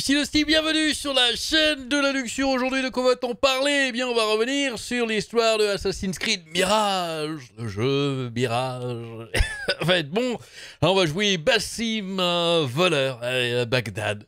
Salut, le bienvenue sur la chaîne de la luxure. Aujourd'hui, de quoi va-t-on parler Eh bien, on va revenir sur l'histoire de Assassin's Creed Mirage, le jeu Mirage. ça va bon. On va jouer Bassim, euh, voleur à euh, euh, Bagdad.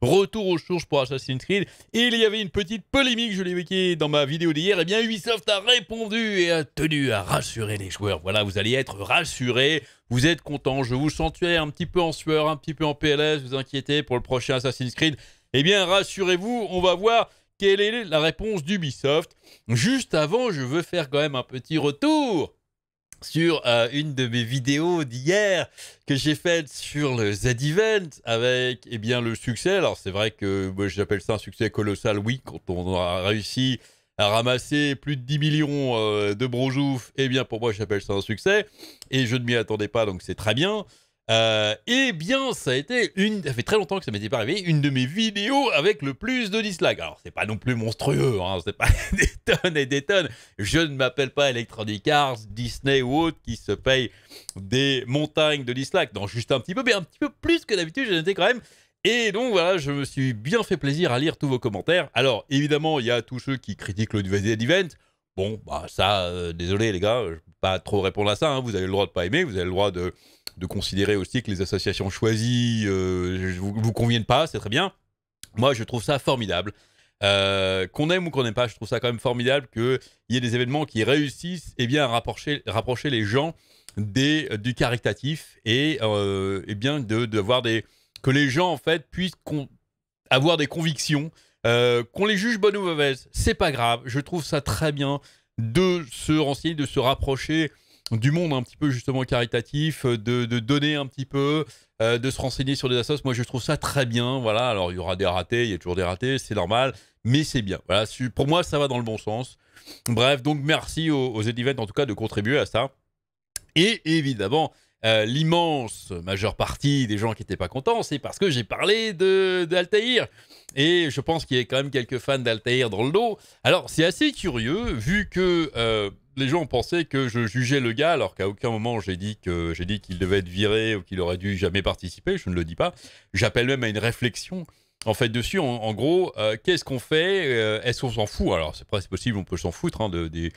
Retour aux sources pour Assassin's Creed. il y avait une petite polémique, je l'ai évoqué dans ma vidéo d'hier. Eh bien, Ubisoft a répondu et a tenu à rassurer les joueurs. Voilà, vous allez être rassurés. Vous êtes contents. Je vous sentais un petit peu en sueur, un petit peu en PLS. Vous inquiétez pour le prochain Assassin's Creed. Eh bien, rassurez-vous, on va voir quelle est la réponse d'Ubisoft. Juste avant, je veux faire quand même un petit retour sur euh, une de mes vidéos d'hier que j'ai faite sur le Z-Event avec eh bien, le succès. Alors c'est vrai que j'appelle ça un succès colossal, oui, quand on a réussi à ramasser plus de 10 millions euh, de brojouf, eh bien pour moi j'appelle ça un succès. Et je ne m'y attendais pas, donc c'est très bien. Euh, eh bien, ça a été une. Ça fait très longtemps que ça m'était pas arrivé. Une de mes vidéos avec le plus de dislikes. Alors, c'est pas non plus monstrueux. Hein, c'est pas des tonnes et des tonnes. Je ne m'appelle pas Electronic Arts, Disney ou autre qui se paye des montagnes de dislikes. Non, juste un petit peu, mais un petit peu plus que d'habitude. J'en étais quand même. Et donc voilà, je me suis bien fait plaisir à lire tous vos commentaires. Alors évidemment, il y a tous ceux qui critiquent le Disney Event. Bon, bah ça, euh, désolé les gars, je peux pas trop répondre à ça. Hein. Vous avez le droit de pas aimer, vous avez le droit de de considérer aussi que les associations choisies euh, vous, conviennent pas, c'est très bien. Moi, je trouve ça formidable. Euh, qu'on aime ou qu'on n'aime pas, je trouve ça quand même formidable qu'il y ait des événements qui réussissent et eh bien, à rapprocher, les gens euh, du caritatif et, euh, eh bien de, voir que les gens en fait puissent avoir des convictions, qu'on les juge bonnes ou mauvaises, c'est pas grave. Je trouve ça très bien de se renseigner, de se rapprocher du monde un petit peu justement caritatif, euh, de, donner un petit peu, euh, de se renseigner sur des assos. Moi, je trouve ça très bien. Voilà, alors il y aura des ratés, il y a toujours des ratés, c'est normal, mais c'est bien. Voilà, pour moi, ça va dans le bon sens. Bref, donc merci aux, aux en tout cas de contribuer à ça. Et évidemment, euh, l'immense majeure partie des gens qui n'étaient pas contents, c'est parce que j'ai parlé d'Altaïr. et je pense qu'il y a quand même quelques fans d'Altaïr dans le dos. Alors, c'est assez curieux, vu que les gens pensaient que je jugeais le gars, alors qu'à aucun moment j'ai dit que j'ai dit qu'il devait être viré ou qu'il aurait dû jamais participer. Je ne le dis pas. J'appelle même à une réflexion. En fait, dessus, en, gros, euh, qu'est-ce qu'on fait euh, Est-ce qu'on s'en fout Alors, c'est presque possible, on peut s'en foutre hein, de, des,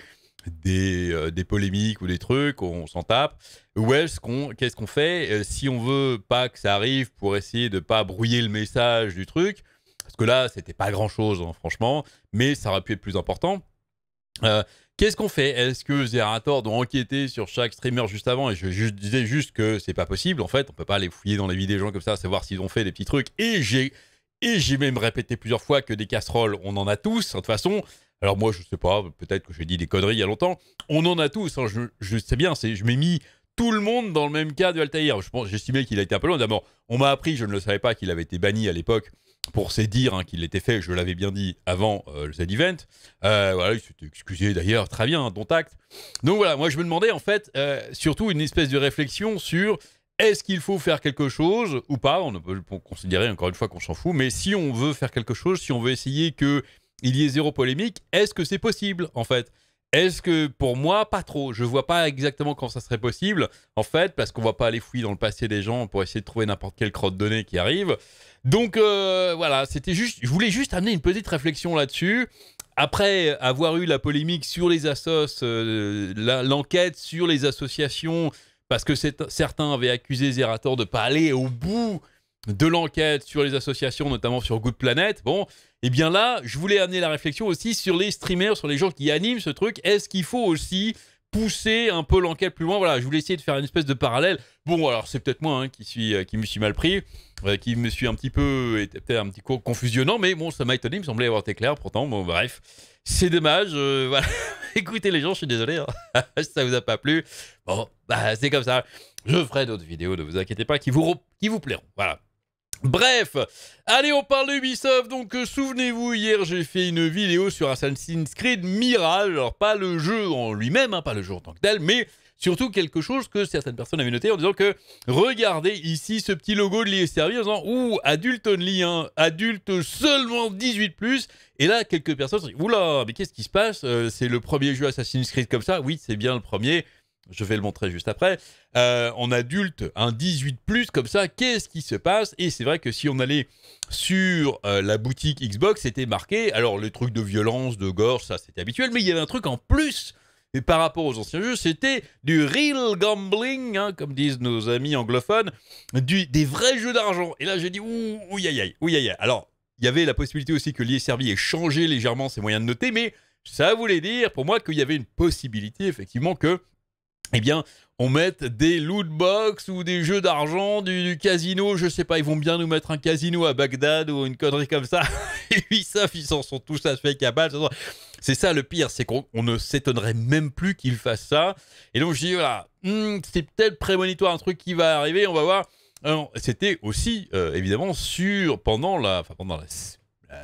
euh, des, polémiques ou des trucs, on, s'en tape. Ou est-ce qu'on, qu'est-ce qu'on fait si on veut pas que ça arrive pour essayer de pas brouiller le message du truc Parce que là, c'était pas grand-chose, hein, franchement, mais ça aurait pu être plus important. Qu'est-ce qu'on fait Est-ce que Zerator doit enquêter sur chaque streamer juste avant Et je, disais juste que c'est pas possible. En fait, on peut pas aller fouiller dans les vie des gens comme ça, savoir s'ils ont fait des petits trucs. Et j'ai et j'ai même répété plusieurs fois que des casseroles, on en a tous. Hein, de toute façon, alors moi, je sais pas, peut-être que j'ai dit des conneries il y a longtemps. On en a tous. Hein. je, sais bien. C'est, je m'ai mis tout le monde dans le même cas de Altaïr. Je j'estimais qu'il a été un peu loin. D'abord, on m'a appris, je ne le savais pas, qu'il avait été banni à l'époque pour ses dire hein, qu'il l'était fait, je l'avais bien dit avant le euh, Z-Event. Euh, voilà, il s'est excusé d'ailleurs, très bien, hein, dont acte. Donc voilà, moi je me demandais en fait euh, surtout une espèce de réflexion sur est-ce qu'il faut faire quelque chose ou pas On peut considérer encore une fois qu'on s'en fout, mais si on veut faire quelque chose, si on veut essayer qu'il y ait zéro polémique, est-ce que c'est possible en fait est-ce que pour moi, pas trop Je vois pas exactement quand ça serait possible, en fait, parce qu'on va pas aller fouiller dans le passé des gens pour essayer de trouver n'importe quelle crotte de donnée qui arrive. Donc euh, voilà, c'était juste, je voulais juste amener une petite réflexion là-dessus. Après avoir eu la polémique sur les assos, euh, l'enquête sur les associations, parce que certains avaient accusé Zerator de pas aller au bout de l'enquête sur les associations, notamment sur Good Planet. Bon, et eh bien là, je voulais amener la réflexion aussi sur les streamers, sur les gens qui animent ce truc. Est-ce qu'il faut aussi pousser un peu l'enquête plus loin Voilà, je voulais essayer de faire une espèce de parallèle. Bon, alors c'est peut-être moi hein, qui, suis, euh, qui me suis mal pris, euh, qui me suis un petit peu, peut-être un petit peu confusionnant, mais bon, ça m'a étonné, il me semblait avoir été clair, pourtant, bon, bref. C'est dommage, euh, voilà. Écoutez les gens, je suis désolé, ça hein. ça vous a pas plu. Bon, bah, c'est comme ça. Je ferai d'autres vidéos, ne vous inquiétez pas, qui vous, qui vous plairont. Voilà. Bref, allez, on parle Ubisoft. Donc, euh, souvenez-vous, hier, j'ai fait une vidéo sur Assassin's Creed Mirage. Alors, pas le jeu en lui-même, hein, pas le jeu en tant que tel, mais surtout quelque chose que certaines personnes avaient noté en disant que regardez ici ce petit logo de l'ISRV en disant ouh, adulte only, hein, adulte seulement 18. Et là, quelques personnes se "ouh là, mais qu'est-ce qui se passe euh, C'est le premier jeu Assassin's Creed comme ça Oui, c'est bien le premier je vais le montrer juste après, euh, en adulte, un 18 plus comme ça, qu'est-ce qui se passe Et c'est vrai que si on allait sur euh, la boutique Xbox, c'était marqué, alors le truc de violence, de gorge, ça c'était habituel, mais il y avait un truc en plus et par rapport aux anciens jeux, c'était du real gambling, hein, comme disent nos amis anglophones, du, des vrais jeux d'argent. Et là, j'ai dit, ouh, ouh, aïe, Alors, il y avait la possibilité aussi que l'IE ait changé légèrement ses moyens de noter, mais ça voulait dire pour moi qu'il y avait une possibilité, effectivement, que eh bien, on met des loot box ou des jeux d'argent, du, casino, je sais pas, ils vont bien nous mettre un casino à Bagdad ou une connerie comme ça. Et puis ça, ils s'en sont tous à fait capables. C'est ça le pire, c'est qu'on ne s'étonnerait même plus qu'ils fassent ça. Et donc je dis, voilà, hmm, c'est peut-être prémonitoire un truc qui va arriver, on va voir. C'était aussi, euh, évidemment, sur, pendant la, pendant la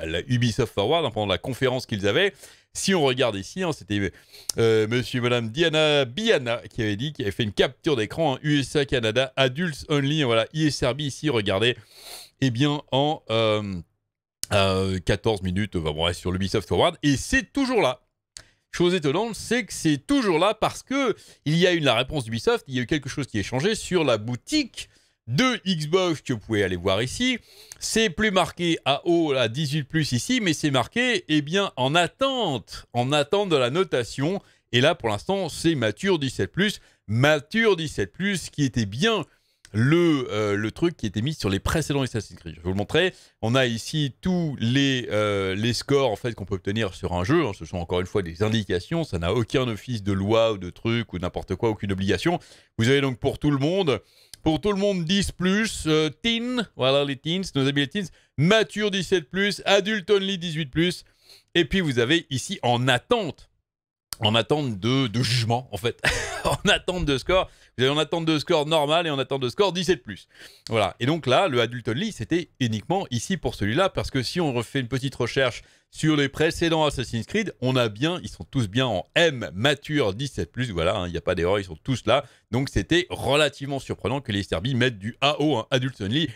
la Ubisoft Forward, hein, pendant la conférence qu'ils avaient. Si on regarde ici, hein, c'était euh, monsieur et madame Diana Biana qui avait dit, qui avait fait une capture d'écran, USA Canada, Adults Only, hein, voilà, ISRB ici, regardez, eh bien, en 14 euh, euh, minutes, va bon, sur Ubisoft Forward, et c'est toujours là. Chose étonnante, c'est que c'est toujours là parce que il y a eu la réponse d'Ubisoft, il y a eu quelque chose qui est changé sur la boutique de Xbox que vous pouvez aller voir ici. C'est plus marqué à haut à 18 plus ici, mais c'est marqué eh bien en attente, en attente de la notation. Et là, pour l'instant, c'est mature 17 plus, mature 17 plus, qui était bien le, euh, le truc qui était mis sur les précédents Assassin's Creed. Je vais vous le montrer. On a ici tous les, euh, les scores en fait qu'on peut obtenir sur un jeu. Hein. Ce sont encore une fois des indications. Ça n'a aucun office de loi ou de truc ou n'importe quoi, aucune obligation. Vous avez donc pour tout le monde pour tout le monde, 10 plus. Euh, teen, voilà les teens, nos amis les teens. Mature, 17 plus. adult only, 18 plus. Et puis vous avez ici en attente en attente de, de, jugement, en fait, en attente de score. Vous avez en attente de score normal et en attente de score 17 Voilà. Et donc là, le Adult Only, c'était uniquement ici pour celui-là, parce que si on refait une petite recherche sur les précédents Assassin's Creed, on a bien, ils sont tous bien en M mature 17 Voilà, hein, il n'y a pas d'erreur, ils sont tous là. Donc c'était relativement surprenant que les Serbies mettent du AO, hein, Adult Only.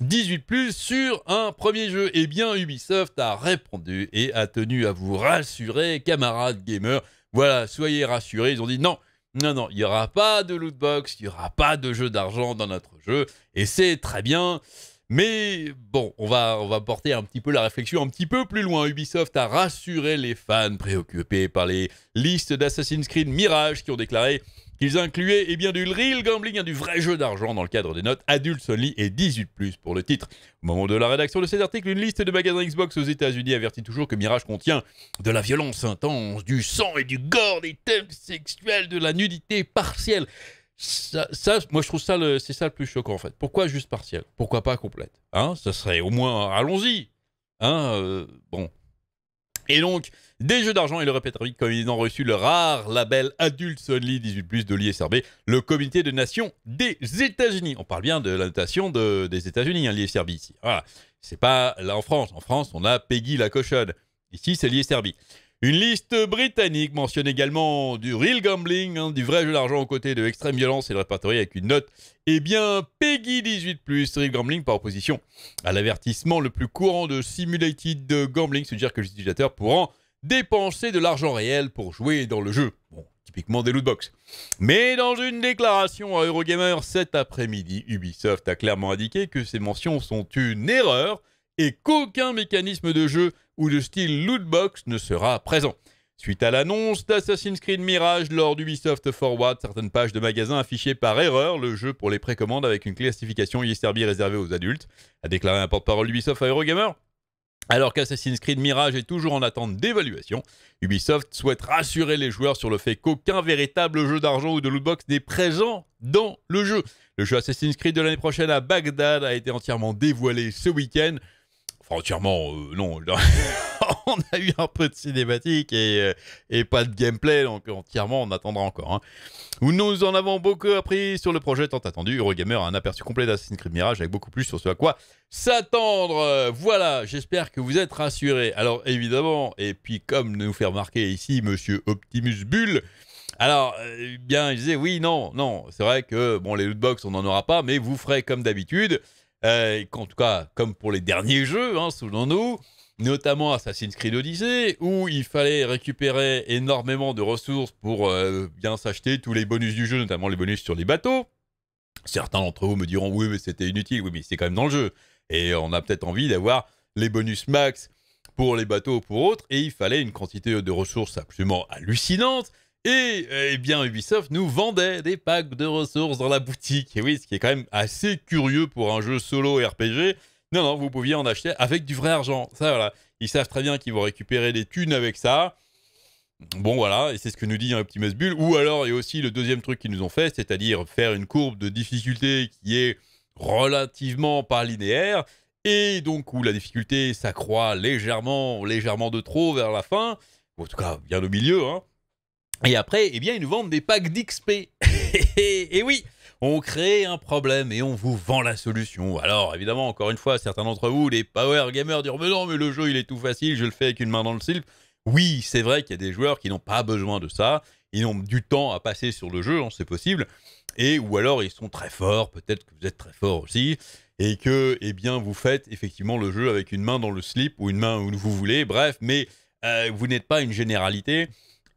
18 sur un premier jeu. Et eh bien, Ubisoft a répondu et a tenu à vous rassurer, camarades gamers, voilà, soyez rassurés, ils ont dit non, non, non, il n'y aura pas de loot box, il n'y aura pas de jeu d'argent dans notre jeu, et c'est très bien. Mais bon, on va, on va porter un petit peu la réflexion un petit peu plus loin. Ubisoft a rassuré les fans préoccupés par les listes d'Assassin's Creed Mirage qui ont déclaré ils incluaient eh bien, du real gambling, du vrai jeu d'argent dans le cadre des notes adultes only et 18 pour le titre. Au moment de la rédaction de cet article, une liste de magasins Xbox aux États-Unis avertit toujours que Mirage contient de la violence intense, du sang et du gore, des thèmes sexuels, de la nudité partielle. Ça, moi je trouve ça c'est ça le plus choquant en fait. Pourquoi juste partielle Pourquoi pas complète Hein Ça serait au moins allons-y. Hein euh, Bon. Et donc, des jeux d'argent il le répertorique comme ils ont reçu le rare label Adult Only 18 de l'ISRB, le Comité de Nations des États-Unis. On parle bien de la des États-Unis, hein, l'ISRB ici. Voilà. C'est pas là en France. En France, on a Peggy la cochonne. Ici, c'est l'ISRB. Une liste britannique mentionne également du real gambling, hein, du vrai jeu d'argent aux côtés de l'extrême violence et le répertorié avec une note. Eh bien, Peggy 18+, real gambling par opposition à l'avertissement le plus courant de simulated gambling, c'est-à-dire que les utilisateurs pourront dépenser de l'argent réel pour jouer dans le jeu. Bon, typiquement des lootbox. Mais dans une déclaration à Eurogamer cet après-midi, Ubisoft a clairement indiqué que ces mentions sont une erreur et qu'aucun mécanisme de jeu ou de style lootbox ne sera présent. Suite à l'annonce d'Assassin's Creed Mirage lors d'Ubisoft Forward, certaines pages de magasins affichaient par erreur le jeu pour les précommandes avec une classification ISRB réservée aux adultes, a déclaré un porte-parole d'Ubisoft à Eurogamer. Alors qu'Assassin's Creed Mirage est toujours en attente d'évaluation, Ubisoft souhaite rassurer les joueurs sur le fait qu'aucun véritable jeu d'argent ou de lootbox n'est présent dans le jeu. Le jeu Assassin's Creed de l'année prochaine à Bagdad a été entièrement dévoilé ce week-end. Enfin, entièrement, euh, non. on a eu un peu de cinématique et, euh, et, pas de gameplay, donc entièrement, on attendra encore. Hein. Nous en avons beaucoup appris sur le projet tant attendu. Eurogamer a un aperçu complet d'Assassin's Creed Mirage avec beaucoup plus sur ce à quoi s'attendre. Voilà, j'espère que vous êtes rassurés. Alors, évidemment, et puis comme nous fait remarquer ici monsieur Optimus Bull, alors, euh, bien, il disait oui, non, non. C'est vrai que, bon, les lootbox, on n'en aura pas, mais vous ferez comme d'habitude. Euh, en tout cas, comme pour les derniers jeux, hein, selon nous notamment Assassin's Creed Odyssey, où il fallait récupérer énormément de ressources pour euh, bien s'acheter tous les bonus du jeu, notamment les bonus sur les bateaux. Certains d'entre vous me diront oui, mais c'était inutile, oui, mais c'est quand même dans le jeu. Et on a peut-être envie d'avoir les bonus max pour les bateaux ou pour autres, et il fallait une quantité de ressources absolument hallucinante. Et euh, eh bien, Ubisoft nous vendait des packs de ressources dans la boutique. Et oui, ce qui est quand même assez curieux pour un jeu solo RPG. Non, non, vous pouviez en acheter avec du vrai argent. Ça, voilà. Ils savent très bien qu'ils vont récupérer des thunes avec ça. Bon, voilà, et c'est ce que nous dit Optimus Bull. Ou alors, il y a aussi le deuxième truc qu'ils nous ont fait, c'est-à-dire faire une courbe de difficulté qui est relativement pas linéaire. Et donc, où la difficulté s'accroît légèrement, légèrement de trop vers la fin. Ou en tout cas, bien au milieu, hein. Et après, eh bien, ils nous vendent des packs d'XP. et oui, on crée un problème et on vous vend la solution. Alors, évidemment, encore une fois, certains d'entre vous, les power gamers, diront Mais non, mais le jeu, il est tout facile, je le fais avec une main dans le slip. Oui, c'est vrai qu'il y a des joueurs qui n'ont pas besoin de ça. Ils ont du temps à passer sur le jeu, hein, c'est possible. Et ou alors ils sont très forts, peut-être que vous êtes très forts aussi, et que eh bien vous faites effectivement le jeu avec une main dans le slip ou une main où vous voulez, bref, mais euh, vous n'êtes pas une généralité.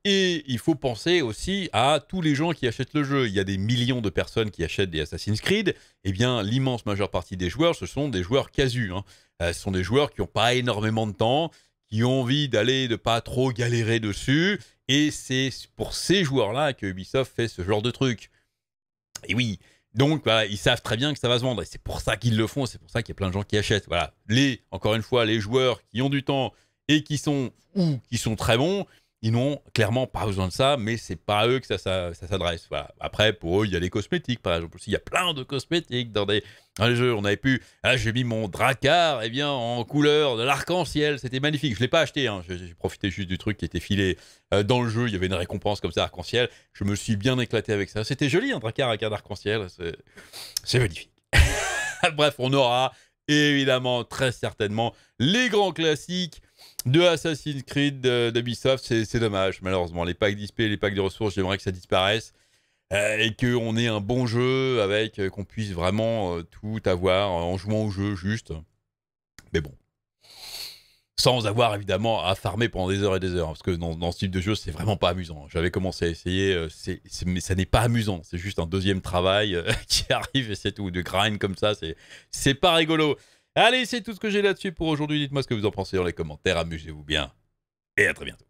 Et il faut penser aussi à tous les gens qui achètent le jeu. Il y a des millions de personnes qui achètent des Assassin's Creed. Eh bien, l'immense majeure partie des joueurs, ce sont des joueurs casus. Hein. Euh, ce sont des joueurs qui n'ont pas énormément de temps, qui ont envie d'aller, de pas trop galérer dessus. Et c'est pour ces joueurs-là que Ubisoft fait ce genre de truc. Et oui, donc ils savent très bien que ça va se vendre. Et c'est pour ça qu'ils le font, c'est pour ça qu'il y a plein de gens qui achètent. Voilà, les, encore une fois, les joueurs qui ont du temps et qui sont, ou qui sont très bons, ils n'ont clairement pas besoin de ça, mais c'est pas à eux que ça, ça, s'adresse. Après, pour eux, il y a les cosmétiques, par exemple. il y a plein de cosmétiques dans, des, les jeux. On avait pu. Ah, j'ai mis mon dracar eh bien, en couleur de l'arc-en-ciel. C'était magnifique. Je ne l'ai pas acheté. Hein. J'ai profité juste du truc qui était filé euh, dans le jeu. Il y avait une récompense comme ça, arc-en-ciel. Je me suis bien éclaté avec ça. C'était joli, un dracar avec un arc-en-ciel. C'est magnifique. Bref, on aura évidemment, très certainement, les grands classiques de Assassin's Creed d'Ubisoft, c'est dommage, malheureusement. Les packs d'ISP, les packs de ressources, j'aimerais que ça disparaisse euh, et et qu'on ait un bon jeu avec, euh, qu'on puisse vraiment euh, tout avoir en jouant au jeu juste. Mais bon. Sans avoir évidemment à farmer pendant des heures et des heures, hein, parce que dans, ce type de jeu, c'est vraiment pas amusant. J'avais commencé à essayer, mais ça n'est pas amusant. C'est juste un deuxième travail qui arrive et c'est tout. De grind comme ça, c'est pas rigolo. Allez, c'est tout ce que j'ai là-dessus pour aujourd'hui. Dites-moi ce que vous en pensez dans les commentaires. Amusez-vous bien. Et à très bientôt.